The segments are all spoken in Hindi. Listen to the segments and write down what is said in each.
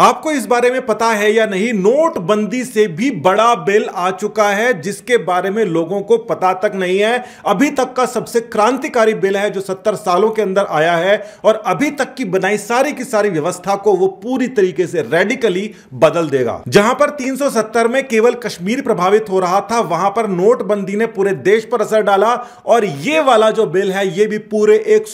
आपको इस बारे में पता है या नहीं नोटबंदी से भी बड़ा बिल आ चुका है जिसके बारे में लोगों को पता तक नहीं है अभी तक का सबसे क्रांतिकारी बिल है जो सत्तर सालों के अंदर आया है और अभी तक की बनाई सारी की सारी व्यवस्था को वो पूरी तरीके से रेडिकली बदल देगा जहां पर 370 में केवल कश्मीर प्रभावित हो रहा था वहां पर नोटबंदी ने पूरे देश पर असर डाला और ये वाला जो बिल है ये भी पूरे एक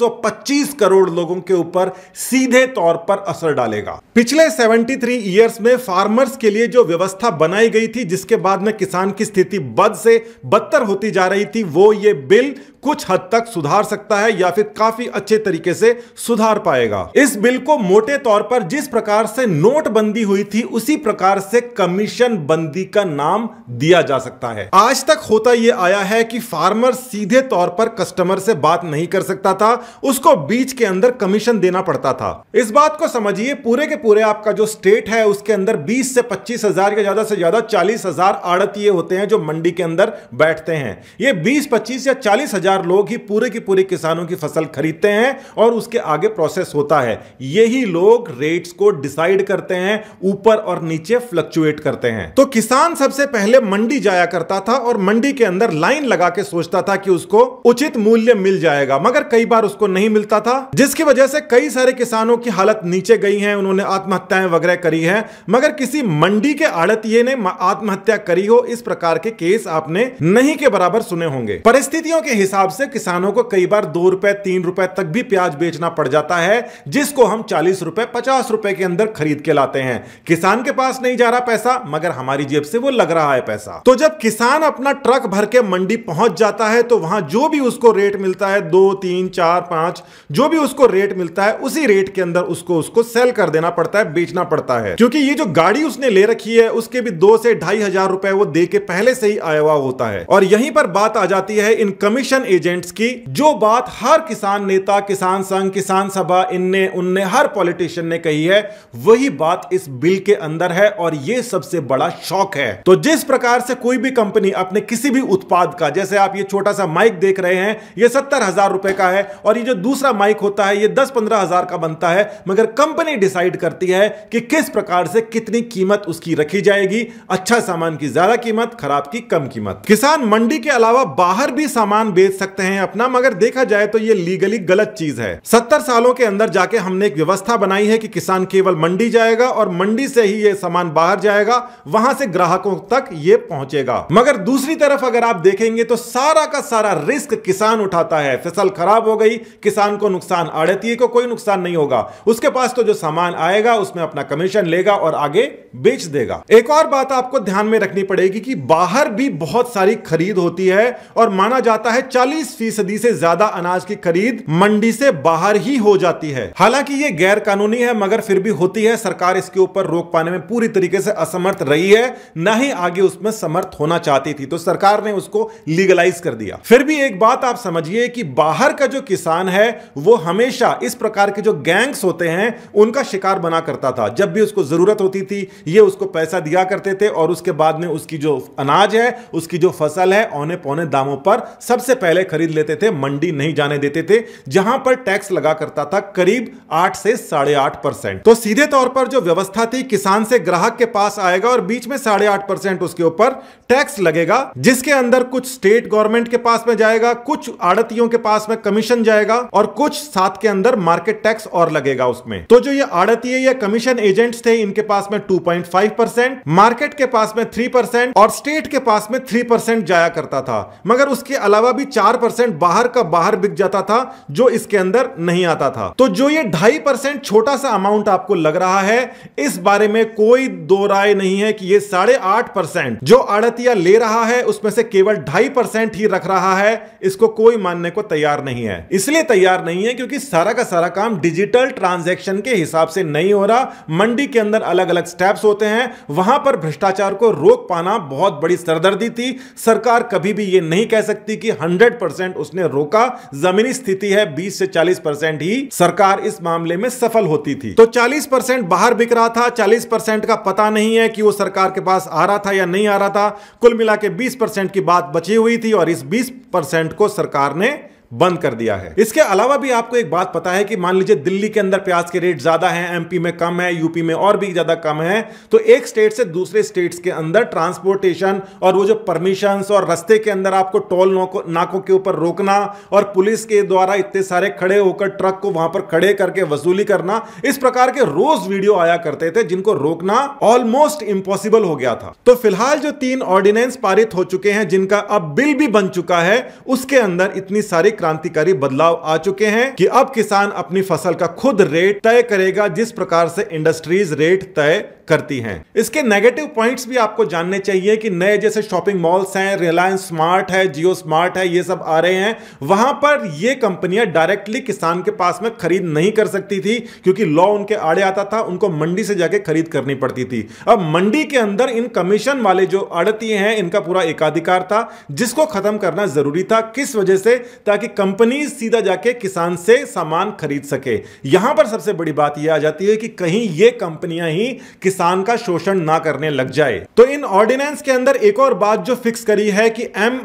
करोड़ लोगों के ऊपर सीधे तौर पर असर डालेगा पिछले 73 इयर्स में फार्मर्स के लिए जो व्यवस्था बनाई गई थी जिसके बाद में किसान की स्थिति बद से बदतर होती जा रही थी वो ये बिल कुछ हद तक सुधार सकता है या फिर काफी अच्छे तरीके से सुधार पाएगा इस बिल को मोटे तौर पर जिस प्रकार से नोटबंदी हुई थी उसी प्रकार से कमीशन बंदी का नाम दिया जा सकता है आज तक होता यह आया है कि फार्मर सीधे तौर पर कस्टमर से बात नहीं कर सकता था उसको बीच के अंदर कमीशन देना पड़ता था इस बात को समझिए पूरे के पूरे आपका जो स्टेट है उसके अंदर 20 से पच्चीस हज़ार या ज़्यादा से ज़्यादा चालीस हज़ार आड़त होते हैं जो मंडी के अंदर बैठते हैं ये 20, 25 या चालीस हज़ार लोग ही पूरे की पूरी किसानों की फसल खरीदते हैं और उसके आगे प्रोसेस होता है यही लोग रेट्स को डिसाइड करते हैं ऊपर और नीचे फ्लक्चुएट करते हैं तो किसान सबसे पहले मंडी जाया करता था और मंडी के अंदर लाइन लगा के सोचता था कि उसको उचित मूल्य मिल जाएगा मगर कई बार उसको नहीं मिलता था जिसकी वजह से कई सारे किसानों की हालत नीचे गई है उन्होंने आत्महत्याएं वगैरह करी है मगर किसी मंडी के आड़तिये ने आत्महत्या करी हो इस प्रकार के केस आपने नहीं के बराबर सुने होंगे परिस्थितियों के हिसाब से किसानों को कई बार दो रुपए तीन रुपए तक भी प्याज बेचना पड़ जाता है जिसको हम चालीस रुपए पचास रुपए के अंदर खरीद के लाते हैं किसान के पास नहीं जा रहा पैसा मगर हमारी जेब से वो लग रहा है पैसा तो जब किसान अपना ट्रक भर के मंडी पहुंच जाता है तो वहां जो भी उसको रेट मिलता है दो तीन चार पांच जो भी उसको रेट मिलता है उसी रेट के अंदर उसको उसको सेल कर देना पड़ता है बेचना बेचना पड़ता है क्योंकि ये जो गाड़ी उसने ले रखी है उसके भी दो से ढाई हजार रुपए वो दे के पहले से ही आया हुआ होता है और यहीं पर बात आ जाती है इन कमीशन एजेंट्स की जो बात हर किसान नेता किसान संघ किसान सभा इनने उनने हर पॉलिटिशियन ने कही है वही बात इस बिल के अंदर है और ये सबसे बड़ा शौक है तो जिस प्रकार से कोई भी कंपनी अपने किसी भी उत्पाद का जैसे आप ये छोटा सा माइक देख रहे हैं ये सत्तर हजार रुपए का है और ये जो दूसरा माइक होता है ये दस पंद्रह हजार का बनता है मगर कंपनी डिसाइड करती है कि किस प्रकार से कितनी कीमत उसकी रखी जाएगी अच्छा सामान की ज्यादा कीमत खराब की कम कीमत किसान मंडी के अलावा बाहर भी सामान बेच सकते हैं अपना मगर देखा जाए तो ये लीगली गलत चीज है सत्तर सालों के अंदर जाके हमने एक व्यवस्था बनाई है कि किसान केवल मंडी जाएगा और मंडी से ही ये सामान बाहर जाएगा वहां से ग्राहकों तक ये पहुंचेगा मगर दूसरी तरफ अगर आप देखेंगे तो सारा का सारा रिस्क किसान उठाता है फसल खराब हो गई किसान को नुकसान आड़ती को कोई नुकसान नहीं होगा उसके पास तो जो सामान आएगा उसमें अपना अपना कमीशन लेगा और आगे बेच देगा एक और बात आपको ध्यान में रखनी पड़ेगी कि बाहर भी बहुत सारी खरीद होती है और माना जाता है चालीस फीसदी से ज्यादा अनाज की खरीद मंडी से बाहर ही हो जाती है हालांकि ये गैर कानूनी है मगर फिर भी होती है सरकार इसके ऊपर रोक पाने में पूरी तरीके से असमर्थ रही है न ही आगे उसमें समर्थ होना चाहती थी तो सरकार ने उसको लीगलाइज कर दिया फिर भी एक बात आप समझिए कि बाहर का जो किसान है वो हमेशा इस प्रकार के जो गैंग्स होते हैं उनका शिकार बना करता था अलावा जब भी उसको ज़रूरत होती थी ये उसको पैसा दिया करते थे और उसके बाद में उसकी जो अनाज है उसकी जो फसल है औने पौने दामों पर सबसे पहले खरीद लेते थे मंडी नहीं जाने देते थे जहां पर टैक्स लगा करता था करीब आठ से साढ़े तो सीधे तौर पर जो व्यवस्था थी किसान से ग्राहक के पास आएगा और बीच में साढ़े उसके ऊपर टैक्स लगेगा जिसके अंदर कुछ स्टेट गवर्नमेंट के पास में जाएगा कुछ आड़तियों के पास में कमीशन जाएगा और कुछ साथ के अंदर मार्केट टैक्स और लगेगा उसमें तो जो ये आड़ती या कमीशन कमीशन एजेंट्स थे इनके पास में 2.5 परसेंट मार्केट के पास में 3 परसेंट और स्टेट के पास में 3 परसेंट जाया करता था मगर उसके अलावा भी 4 परसेंट बाहर का बाहर बिक जाता था जो इसके अंदर नहीं आता था तो जो ये ढाई परसेंट छोटा सा अमाउंट आपको लग रहा है इस बारे में कोई दो राय नहीं है कि ये साढ़े जो आड़तिया ले रहा है उसमें से केवल ढाई ही रख रहा है इसको कोई मानने को तैयार नहीं है इसलिए तैयार नहीं है क्योंकि सारा का सारा काम डिजिटल ट्रांजेक्शन के हिसाब से नहीं हो रहा मंडी के अंदर अलग अलग स्टेप्स होते हैं वहां पर भ्रष्टाचार को रोक पाना बहुत बड़ी सरदर्दी थी सरकार कभी भी यह नहीं कह सकती कि 100 उसने रोका जमीनी स्थिति है 20 से 40 परसेंट ही सरकार इस मामले में सफल होती थी तो 40 परसेंट बाहर बिक रहा था 40 परसेंट का पता नहीं है कि वो सरकार के पास आ रहा था या नहीं आ रहा था कुल मिला के बीस की बात बची हुई थी और इस बीस को सरकार ने बंद कर दिया है इसके अलावा भी आपको एक बात पता है कि मान लीजिए दिल्ली के अंदर प्याज के रेट ज्यादा है एमपी में कम है यूपी में और भी ज्यादा कम है तो एक स्टेट से दूसरे स्टेट्स के अंदर ट्रांसपोर्टेशन और वो जो परमिशन और रस्ते के अंदर आपको टोल नाकों के ऊपर रोकना और पुलिस के द्वारा इतने सारे खड़े होकर ट्रक को वहां पर खड़े करके वसूली करना इस प्रकार के रोज वीडियो आया करते थे जिनको रोकना ऑलमोस्ट इम्पॉसिबल हो गया था तो फिलहाल जो तीन ऑर्डिनेंस पारित हो चुके हैं जिनका अब बिल भी बन चुका है उसके अंदर इतनी सारी क्रांतिकारी बदलाव आ चुके हैं कि अब किसान अपनी फसल का खुद रेट तय करेगा जिस प्रकार से इंडस्ट्रीज रेट तय करती हैं इसके नेगेटिव पॉइंट्स भी आपको जानने चाहिए कि नए जैसे शॉपिंग मॉल्स हैं रिलायंस स्मार्ट है जियो स्मार्ट है ये सब आ रहे हैं वहां पर ये कंपनियां डायरेक्टली किसान के पास में खरीद नहीं कर सकती थी क्योंकि लॉ उनके आड़े आता था उनको मंडी से जाके खरीद करनी पड़ती थी अब मंडी के अंदर इन कमीशन वाले जो आड़ती हैं इनका पूरा एकाधिकार था जिसको खत्म करना जरूरी था किस वजह से ताकि ताकि कंपनी सीधा जाके किसान से सामान खरीद सके यहां पर सबसे बड़ी बात यह आ जाती है कि कहीं ये कंपनियां ही किसान का शोषण ना करने लग जाए तो इन ऑर्डिनेंस के अंदर एक और बात जो फिक्स करी है कि एम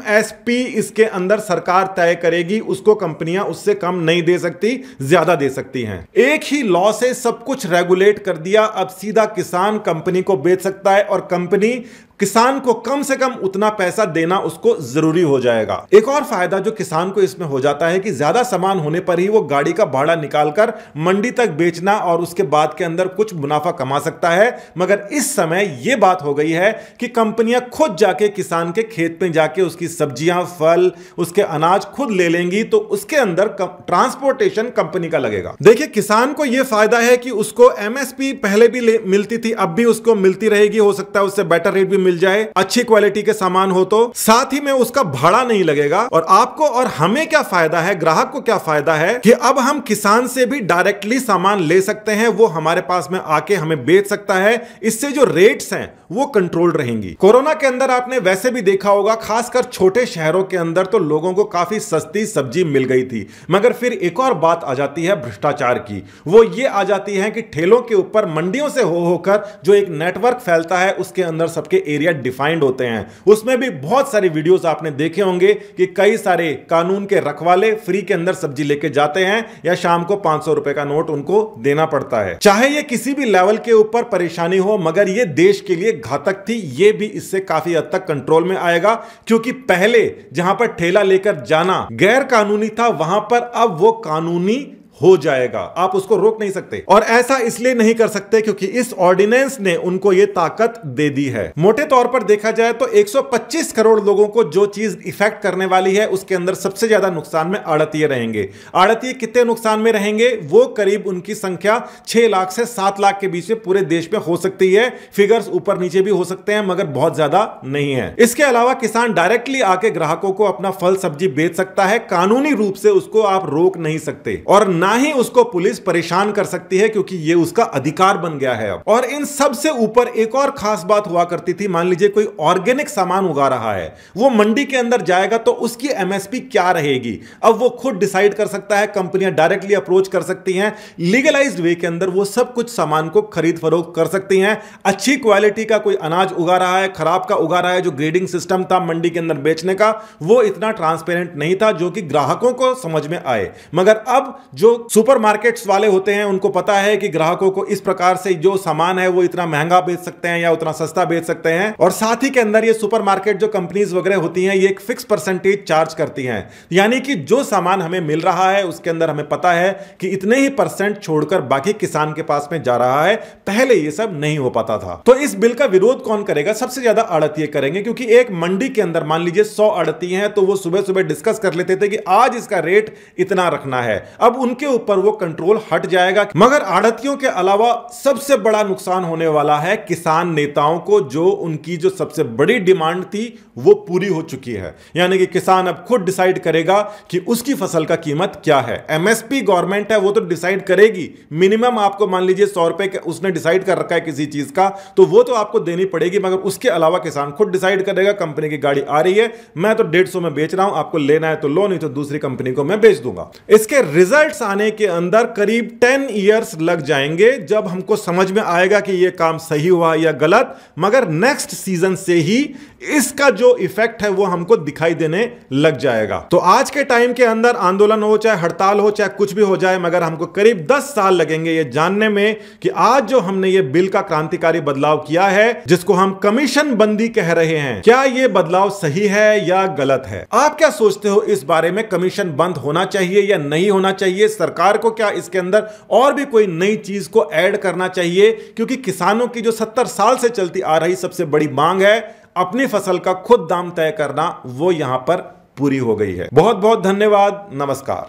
इसके अंदर सरकार तय करेगी उसको कंपनियां उससे कम नहीं दे सकती ज्यादा दे सकती हैं एक ही लॉ से सब कुछ रेगुलेट कर दिया अब सीधा किसान कंपनी को बेच सकता है और कंपनी किसान को कम से कम उतना पैसा देना उसको जरूरी हो जाएगा एक और फायदा जो किसान को इसमें हो जाता है कि ज्यादा सामान होने पर ही वो गाड़ी का भाड़ा निकालकर मंडी तक बेचना और उसके बाद के अंदर कुछ मुनाफा कमा सकता है मगर इस समय ये बात हो गई है कि कंपनियां खुद जाके किसान के खेत में जाके उसकी सब्जियां फल उसके अनाज खुद ले लेंगी तो उसके अंदर ट्रांसपोर्टेशन कंपनी का लगेगा देखिए किसान को यह फायदा है कि उसको एमएसपी पहले भी मिलती थी अब भी उसको मिलती रहेगी हो सकता है उससे बेटर रेट भी मिल जाए अच्छी क्वालिटी के सामान हो तो साथ ही में उसका भाड़ा नहीं लगेगा और आपको और हमें क्या फायदा है ग्राहक को क्या फायदा है कि अब हम किसान से भी डायरेक्टली सामान ले सकते हैं वो हमारे पास में आके हमें बेच सकता है इससे जो रेट्स हैं वो कंट्रोल रहेंगी कोरोना के अंदर आपने वैसे भी देखा होगा खासकर छोटे शहरों के अंदर तो लोगों को काफी सस्ती सब्जी मिल गई थी मगर फिर एक और बात आ जाती है भ्रष्टाचार की वो ये आ जाती है कि ठेलों के ऊपर मंडियों से हो होकर जो एक नेटवर्क फैलता है उसके अंदर सबके ए एरिया डिफाइंड होते हैं उसमें भी बहुत सारी वीडियोस आपने देखे होंगे कि कई सारे कानून के रखवाले फ्री के अंदर सब्जी लेके जाते हैं या शाम को पांच रुपए का नोट उनको देना पड़ता है चाहे ये किसी भी लेवल के ऊपर परेशानी हो मगर ये देश के लिए घातक थी ये भी इससे काफी हद तक कंट्रोल में आएगा क्योंकि पहले जहां पर ठेला लेकर जाना गैर कानूनी था वहां पर अब वो कानूनी हो जाएगा आप उसको रोक नहीं सकते और ऐसा इसलिए नहीं कर सकते क्योंकि इस ऑर्डिनेंस ने उनको ये ताकत दे दी है मोटे तौर पर देखा जाए तो 125 करोड़ लोगों को जो चीज इफेक्ट करने वाली है उसके अंदर सबसे ज्यादा नुकसान में आड़तीय रहेंगे आड़तीय कितने नुकसान में रहेंगे वो करीब उनकी संख्या छह लाख से सात लाख के बीच में पूरे देश में हो सकती है फिगर्स ऊपर नीचे भी हो सकते हैं मगर बहुत ज्यादा नहीं है इसके अलावा किसान डायरेक्टली आके ग्राहकों को अपना फल सब्जी बेच सकता है कानूनी रूप से उसको आप रोक नहीं सकते और न ना ही उसको पुलिस परेशान कर सकती है क्योंकि ये उसका अधिकार बन गया है और इन सबसे ऊपर एक और खास बात हुआ करती थी मान लीजिए कोई ऑर्गेनिक सामान उगा रहा है वो मंडी के अंदर जाएगा तो उसकी एमएसपी क्या रहेगी अब वो खुद डिसाइड कर सकता है कंपनियां डायरेक्टली अप्रोच कर सकती हैं लीगलाइज्ड वे के अंदर वो सब कुछ सामान को खरीद फरोख कर सकती हैं अच्छी क्वालिटी का कोई अनाज उगा रहा है खराब का उगा रहा है जो ग्रेडिंग सिस्टम था मंडी के अंदर बेचने का वो इतना ट्रांसपेरेंट नहीं था जो कि ग्राहकों को समझ में आए मगर अब जो लोग सुपरमार्केट्स वाले होते हैं उनको पता है कि ग्राहकों को इस प्रकार से जो सामान है वो इतना महंगा बेच सकते हैं या उतना सस्ता बेच सकते हैं और साथ ही के अंदर ये सुपरमार्केट जो कंपनीज वगैरह होती हैं ये एक फिक्स परसेंटेज चार्ज करती हैं यानी कि जो सामान हमें मिल रहा है उसके अंदर हमें पता है कि इतने ही परसेंट छोड़कर बाकी किसान के पास में जा रहा है पहले ये सब नहीं हो पाता था तो इस बिल का विरोध कौन करेगा सबसे ज्यादा अड़त करेंगे क्योंकि एक मंडी के अंदर मान लीजिए सौ आड़ती है तो वो सुबह सुबह डिस्कस कर लेते थे कि आज इसका रेट इतना रखना है अब उनके उनके ऊपर वो कंट्रोल हट जाएगा मगर आड़तियों के अलावा सबसे बड़ा नुकसान होने वाला है किसान नेताओं को जो उनकी जो सबसे बड़ी डिमांड थी वो पूरी हो चुकी है यानी कि किसान अब खुद डिसाइड करेगा कि उसकी फसल का कीमत क्या है एमएसपी गवर्नमेंट है वो तो डिसाइड करेगी मिनिमम आपको मान लीजिए सौ रुपए उसने डिसाइड कर रखा है किसी चीज का तो वो तो आपको देनी पड़ेगी मगर उसके अलावा किसान खुद डिसाइड करेगा कंपनी की गाड़ी आ रही है मैं तो डेढ़ में बेच रहा हूं आपको लेना है तो लो नहीं तो दूसरी कंपनी को मैं बेच दूंगा इसके रिजल्ट आने के अंदर करीब टेन ईयर्स लग जाएंगे जब हमको समझ में आएगा कि ये काम सही हुआ या गलत मगर नेक्स्ट सीजन से ही इसका जो इफेक्ट है वो हमको दिखाई देने लग जाएगा तो आज के टाइम के अंदर आंदोलन हो चाहे हड़ताल हो चाहे कुछ भी हो जाए मगर हमको करीब दस साल लगेंगे ये जानने में कि आज जो हमने ये बिल का क्रांतिकारी बदलाव किया है जिसको हम कमीशन बंदी कह रहे हैं क्या ये बदलाव सही है या गलत है आप क्या सोचते हो इस बारे में कमीशन बंद होना चाहिए या नहीं होना चाहिए सरकार को क्या इसके अंदर और भी कोई नई चीज़ को ऐड करना चाहिए क्योंकि किसानों की जो सत्तर साल से चलती आ रही सबसे बड़ी मांग है अपनी फसल का खुद दाम तय करना वो यहां पर पूरी हो गई है बहुत बहुत धन्यवाद नमस्कार